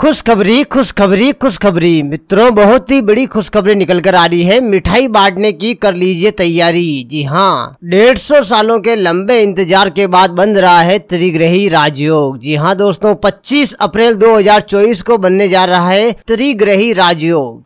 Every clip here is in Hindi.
खुशखबरी खुशखबरी खुशखबरी मित्रों बहुत ही बड़ी खुशखबरी निकल कर आ रही है मिठाई बांटने की कर लीजिए तैयारी जी हाँ डेढ़ सौ सालों के लंबे इंतजार के बाद बन रहा है त्रिग्रही राजयोग जी हाँ दोस्तों 25 अप्रैल 2024 को बनने जा रहा है त्रिग्रही राजयोग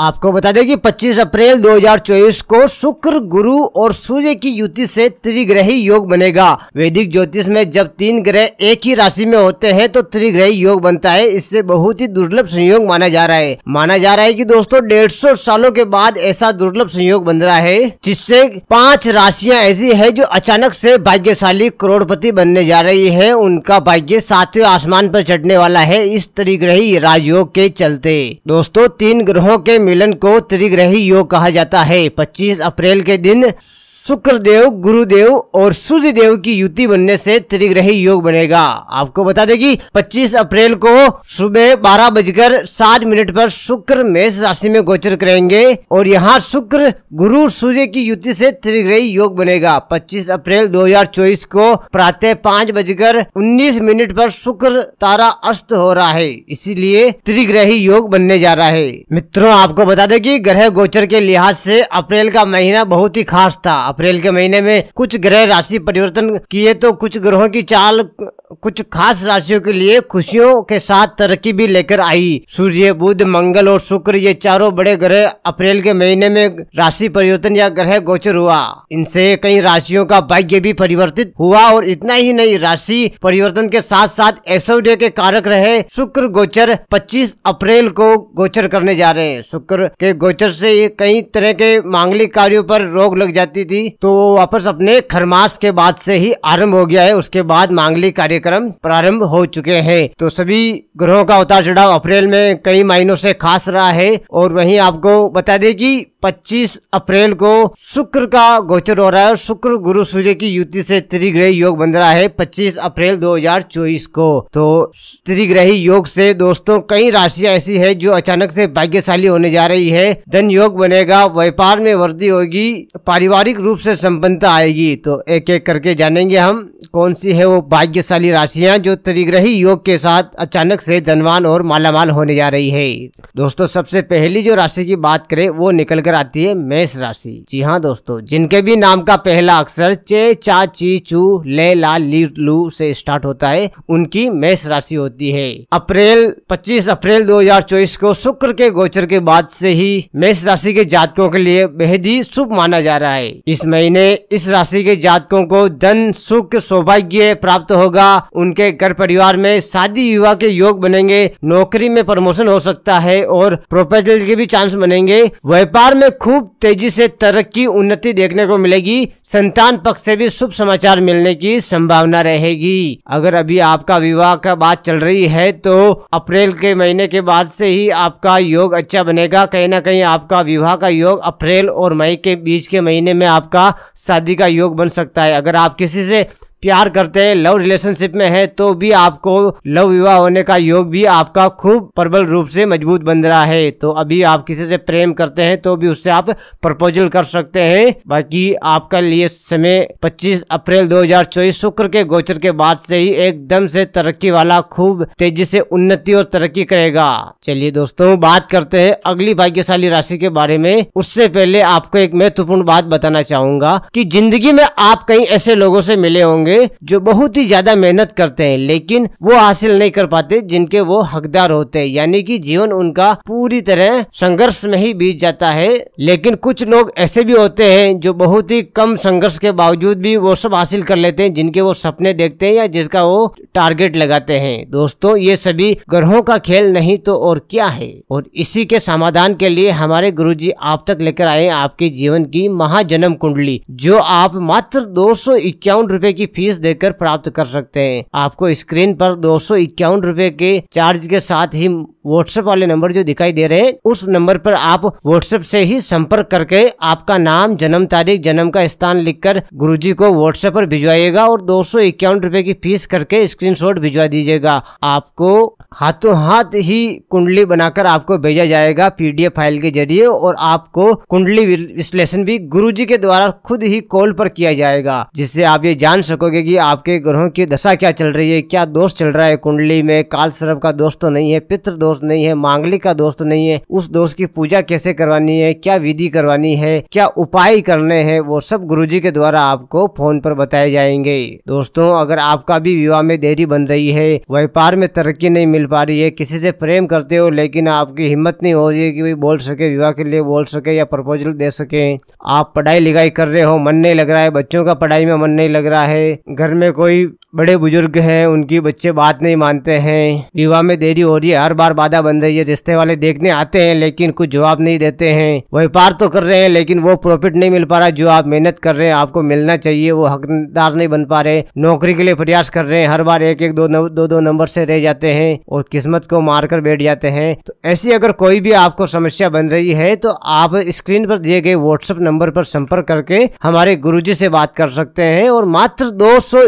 आपको बता दें कि 25 अप्रैल 2024 को शुक्र गुरु और सूर्य की युति से त्रिग्रही योग बनेगा वैदिक ज्योतिष में जब तीन ग्रह एक ही राशि में होते हैं तो त्रिग्रही योग बनता है इससे बहुत ही दुर्लभ संयोग माना जा रहा है माना जा रहा है कि दोस्तों डेढ़ सौ सालों के बाद ऐसा दुर्लभ संयोग बन रहा है जिससे पांच राशियां ऐसी है जो अचानक से भाग्यशाली करोड़पति बनने जा रही है उनका भाग्य सातवें आसमान पर चढ़ने वाला है इस त्रिग्रही राजयोग के चलते दोस्तों तीन ग्रहों के मिलन को त्रिग्रही योग कहा जाता है 25 अप्रैल के दिन शुक्रदेव गुरुदेव और सूर्य देव की युति बनने से त्रिग्रही योग बनेगा आपको बता दें कि 25 अप्रैल को सुबह बारह बजकर सात मिनट पर शुक्र मेष राशि में गोचर करेंगे और यहाँ शुक्र गुरु सूर्य की युति से त्रिग्रही योग बनेगा 25 अप्रैल 2024 को प्रातः पाँच बजकर उन्नीस मिनट पर शुक्र तारा अस्त हो रहा है इसीलिए त्रिग्रही योग बनने जा रहा है मित्रों आपको बता दें कि ग्रह गोचर के लिहाज से अप्रैल का महीना बहुत ही खास था अप्रैल के महीने में कुछ ग्रह राशि परिवर्तन किए तो कुछ ग्रहों की चाल कुछ खास राशियों के लिए खुशियों के साथ तरक्की भी लेकर आई सूर्य बुध मंगल और शुक्र ये चारों बड़े ग्रह अप्रैल के महीने में राशि परिवर्तन या ग्रह गोचर हुआ इनसे कई राशियों का भाग्य भी परिवर्तित हुआ और इतना ही नहीं राशि परिवर्तन के साथ साथ डे के कारक रहे शुक्र गोचर 25 अप्रैल को गोचर करने जा रहे हैं शुक्र के गोचर से कई तरह के मांगलिक कार्यों पर रोक लग जाती थी थी तो वापस अपने खरमास के बाद से ही आरंभ हो गया है उसके बाद मांगलिक कार्यक्रम प्रारंभ हो चुके हैं तो सभी ग्रहों का उतार चढ़ाव अप्रैल में कई महीनों से खास रहा है और वहीं आपको बता दें कि 25 अप्रैल को शुक्र का गोचर हो रहा है और शुक्र गुरु सूर्य की युति से त्रिग्रही योग बन रहा है 25 अप्रैल 2024 को तो त्रिग्रही योग से दोस्तों कई राशियां ऐसी है जो अचानक से भाग्यशाली होने जा रही है धन योग बनेगा व्यापार में वृद्धि होगी पारिवारिक रूप से संपन्नता आएगी तो एक एक करके जानेंगे हम कौन सी है वो भाग्यशाली राशियां जो त्रिग्रही योग के साथ अचानक से धनवान और मालामाल होने जा रही है दोस्तों सबसे पहली जो राशि की बात करें वो निकल कर लेकर आती है मेष राशि जी हाँ दोस्तों जिनके भी नाम का पहला अक्षर चे चा ची चू ले ला ली लू से स्टार्ट होता है उनकी मेष राशि होती है अप्रैल 25 अप्रैल 2024 को शुक्र के गोचर के बाद से ही मेष राशि के जातकों के लिए बेहद ही शुभ माना जा रहा है इस महीने इस राशि के जातकों को धन सुख सौभाग्य प्राप्त होगा उनके घर परिवार में शादी युवा के योग बनेंगे नौकरी में प्रमोशन हो सकता है और प्रोपर्टी के भी चांस बनेंगे व्यापार में खूब तेजी से तरक्की उन्नति देखने को मिलेगी संतान पक्ष से भी शुभ समाचार मिलने की संभावना रहेगी अगर अभी आपका विवाह का बात चल रही है तो अप्रैल के महीने के बाद से ही आपका योग अच्छा बनेगा कहीं ना कहीं आपका विवाह का योग अप्रैल और मई के बीच के महीने में आपका शादी का योग बन सकता है अगर आप किसी से प्यार करते हैं लव रिलेशनशिप में है तो भी आपको लव विवाह होने का योग भी आपका खूब प्रबल रूप से मजबूत बन रहा है तो अभी आप किसी से प्रेम करते हैं तो भी उससे आप प्रपोजल कर सकते हैं बाकी आपका लिए समय 25 अप्रैल 2024 शुक्र के गोचर के बाद से ही एकदम से तरक्की वाला खूब तेजी से उन्नति और तरक्की करेगा चलिए दोस्तों बात करते हैं अगली भाग्यशाली राशि के बारे में उससे पहले आपको एक महत्वपूर्ण बात बताना चाहूंगा की जिंदगी में आप कहीं ऐसे लोगों से मिले होंगे होंगे जो बहुत ही ज्यादा मेहनत करते हैं लेकिन वो हासिल नहीं कर पाते जिनके वो हकदार होते हैं यानी कि जीवन उनका पूरी तरह संघर्ष में ही बीत जाता है लेकिन कुछ लोग ऐसे भी होते हैं जो बहुत ही कम संघर्ष के बावजूद भी वो सब हासिल कर लेते हैं जिनके वो सपने देखते हैं या जिसका वो टारगेट लगाते हैं दोस्तों ये सभी ग्रहों का खेल नहीं तो और क्या है और इसी के समाधान के लिए हमारे गुरु जी आप तक लेकर आए आपके जीवन की महाजन्म कुंडली जो आप मात्र दो सौ की फीस देकर प्राप्त कर सकते हैं आपको स्क्रीन पर दो सौ इक्यावन रूपए के चार्ज के साथ ही व्हाट्सएप वाले नंबर जो दिखाई दे रहे हैं उस नंबर पर आप व्हाट्सएप से ही संपर्क करके आपका नाम जन्म तारीख जन्म का स्थान लिखकर गुरुजी को व्हाट्सएप पर भिजवाइएगा और दो सौ इक्यावन रूपए की फीस करके स्क्रीनशॉट भिजवा दीजिएगा आपको हाथों हाथ ही कुंडली बनाकर आपको भेजा जाएगा पीडीएफ फाइल के जरिए और आपको कुंडली विश्लेषण भी गुरुजी के द्वारा खुद ही कॉल पर किया जाएगा जिससे आप ये जान सको देखोगे कि आपके ग्रहों की दशा क्या चल रही है क्या दोष चल रहा है कुंडली में काल सर्व का दोष तो नहीं है पितृ दोष नहीं है मांगलिक का दोष तो नहीं है उस दोष की पूजा कैसे करवानी है क्या विधि करवानी है क्या उपाय करने हैं वो सब गुरु के द्वारा आपको फोन पर बताए जाएंगे दोस्तों अगर आपका भी विवाह में देरी बन रही है व्यापार में तरक्की नहीं मिल पा रही है किसी से प्रेम करते हो लेकिन आपकी हिम्मत नहीं हो रही है कि बोल सके विवाह के लिए बोल सके या प्रपोजल दे सके आप पढ़ाई लिखाई कर रहे हो मन नहीं लग रहा है बच्चों का पढ़ाई में मन नहीं लग रहा है घर में कोई बड़े बुजुर्ग हैं उनकी बच्चे बात नहीं मानते हैं विवाह में देरी हो रही है हर बार बाधा बन रही है रिश्ते वाले देखने आते हैं लेकिन कुछ जवाब नहीं देते हैं व्यापार तो कर रहे हैं लेकिन वो प्रॉफिट नहीं मिल पा रहा जो आप मेहनत कर रहे हैं आपको मिलना चाहिए वो हकदार नहीं बन पा रहे नौकरी के लिए प्रयास कर रहे हैं हर बार एक एक दो नव, दो दो नंबर से रह जाते हैं और किस्मत को मार कर बैठ जाते हैं तो ऐसी अगर कोई भी आपको समस्या बन रही है तो आप स्क्रीन पर दिए गए व्हाट्सएप नंबर पर संपर्क करके हमारे गुरु से बात कर सकते हैं और मात्र दो सौ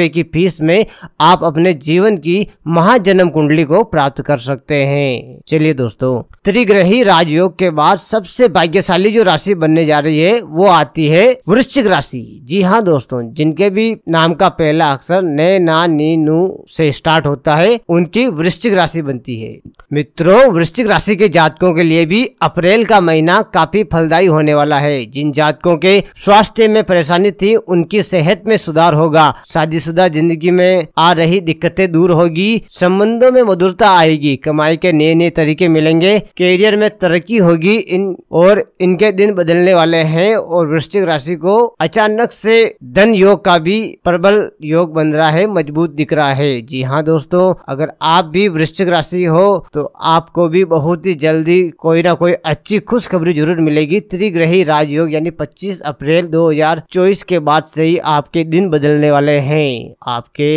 रुपए की फीस में आप अपने जीवन की महाजन्म कुंडली को प्राप्त कर सकते हैं चलिए दोस्तों त्रिग्रही राजयोग के बाद सबसे भाग्यशाली जो राशि बनने जा रही है वो आती है वृश्चिक राशि जी हाँ दोस्तों जिनके भी नाम का पहला अक्षर ने ना नी नू से स्टार्ट होता है उनकी वृश्चिक राशि बनती है मित्रों वृश्चिक राशि के जातकों के लिए भी अप्रैल का महीना काफी फलदायी होने वाला है जिन जातकों के स्वास्थ्य में परेशानी थी उनकी सेहत में सुधार होगा शादी शादीशुदा जिंदगी में आ रही दिक्कतें दूर होगी संबंधों में मधुरता आएगी कमाई के नए नए तरीके मिलेंगे कैरियर में तरक्की होगी इन और इनके दिन बदलने वाले हैं और वृश्चिक राशि को अचानक से धन योग का भी प्रबल योग बन रहा है मजबूत दिख रहा है जी हाँ दोस्तों अगर आप भी वृश्चिक राशि हो तो आपको भी बहुत ही जल्दी कोई ना कोई अच्छी खुशखबरी जरूर मिलेगी त्रिग्रही राजयोग यानी 25 अप्रैल 2024 के बाद से ही आपके दिन बदलने वाले हैं नहीं आपके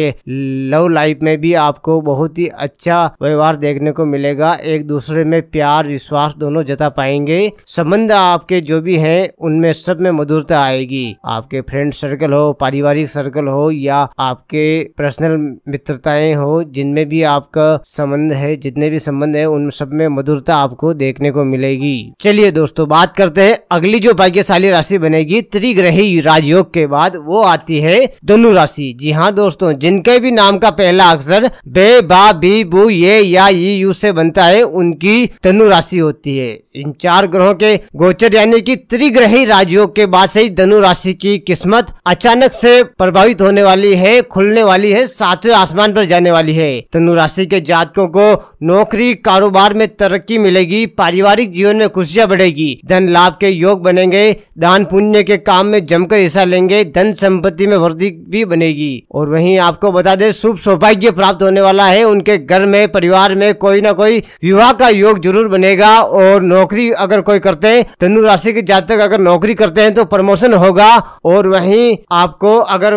लव लाइफ में भी आपको बहुत ही अच्छा व्यवहार देखने को मिलेगा एक दूसरे में प्यार विश्वास दोनों जता पाएंगे संबंध आपके जो भी हैं उनमें सब में मधुरता आएगी आपके फ्रेंड सर्कल हो पारिवारिक सर्कल हो या आपके पर्सनल मित्रताएं हो जिनमें भी आपका संबंध है जितने भी संबंध है उन सब में मधुरता आपको देखने को मिलेगी चलिए दोस्तों बात करते हैं अगली जो भाग्यशाली राशि बनेगी त्रिग्रही राजयोग के बाद वो आती है धनु राशि जी हाँ दोस्तों जिनके भी नाम का पहला अक्षर बे बा बी बू ये या ई यू से बनता है उनकी धनु राशि होती है इन चार ग्रहों के गोचर यानी कि त्रिग्रही राजयोग के बाद से ही धनु राशि की किस्मत अचानक से प्रभावित होने वाली है खुलने वाली है सातवें आसमान पर जाने वाली है धनु राशि के जातकों को नौकरी कारोबार में तरक्की मिलेगी पारिवारिक जीवन में खुशियाँ बढ़ेगी धन लाभ के योग बनेंगे दान पुण्य के काम में जमकर हिस्सा लेंगे धन संपत्ति में वृद्धि भी बनेगी और वहीं आपको बता दें शुभ सौभाग्य प्राप्त होने वाला है उनके घर में परिवार में कोई ना कोई विवाह का योग जरूर बनेगा और नौकरी अगर कोई करते हैं धनु राशि के जातक अगर नौकरी करते हैं तो प्रमोशन होगा और वहीं आपको अगर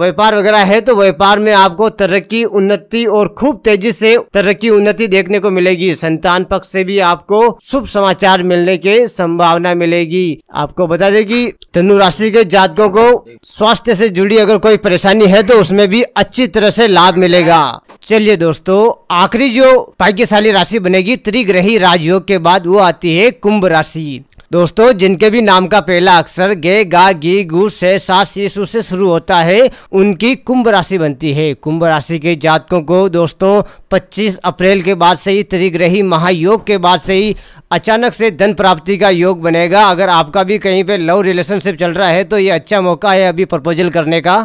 व्यापार वगैरह है तो व्यापार में आपको तरक्की उन्नति और खूब तेजी से तरक्की उन्नति देखने को मिलेगी संतान पक्ष से भी आपको शुभ समाचार मिलने के संभावना मिलेगी आपको बता दें कि धनु राशि के जातकों को स्वास्थ्य से जुड़ी अगर कोई परेशानी है है तो उसमें भी अच्छी तरह से लाभ मिलेगा चलिए दोस्तों आखिरी जो भाग्यशाली राशि बनेगी त्रिग्रही राजयोग के बाद वो आती है कुंभ राशि दोस्तों जिनके भी नाम का पहला अक्षर गे गा गी गु से सासु शीशु से शुरू होता है उनकी कुंभ राशि बनती है कुंभ राशि के जातकों को दोस्तों 25 अप्रैल के बाद से ही त्रिग्रही महायोग के बाद से ही अचानक से धन प्राप्ति का योग बनेगा अगर आपका भी कहीं पे लव रिलेशनशिप चल रहा है तो ये अच्छा मौका है अभी प्रपोजल करने का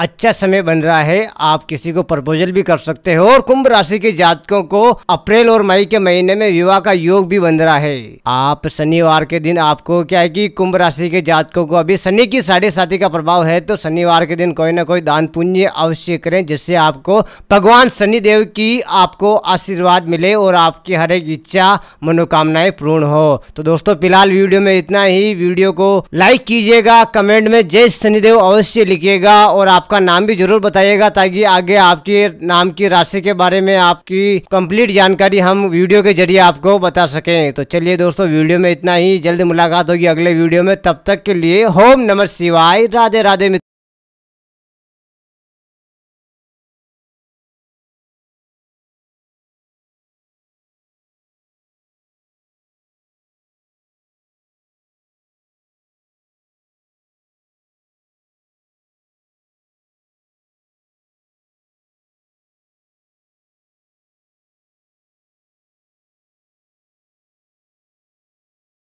अच्छा समय बन रहा है आप किसी को प्रपोजल भी कर सकते हो और कुंभ राशि के जातकों को अप्रैल और मई के महीने में विवाह का योग भी बन रहा है आप शनिवार के दिन आपको क्या है कि कुंभ राशि के जातकों को अभी शनि की साढ़े साथी का प्रभाव है तो शनिवार के दिन कोई ना कोई दान पुण्य अवश्य करें जिससे आपको भगवान शनिदेव की आपको आशीर्वाद मिले और आपकी हर एक इच्छा मनोकामनाएं पूर्ण हो तो दोस्तों फिलहाल वीडियो में इतना ही वीडियो को लाइक कीजिएगा कमेंट में जय शनिदेव अवश्य लिखिएगा और आप आपका नाम भी जरूर बताइएगा ताकि आगे आपके नाम की राशि के बारे में आपकी कंप्लीट जानकारी हम वीडियो के जरिए आपको बता सकें तो चलिए दोस्तों वीडियो में इतना ही जल्द मुलाकात होगी अगले वीडियो में तब तक के लिए होम नमर शिवाय राधे राधे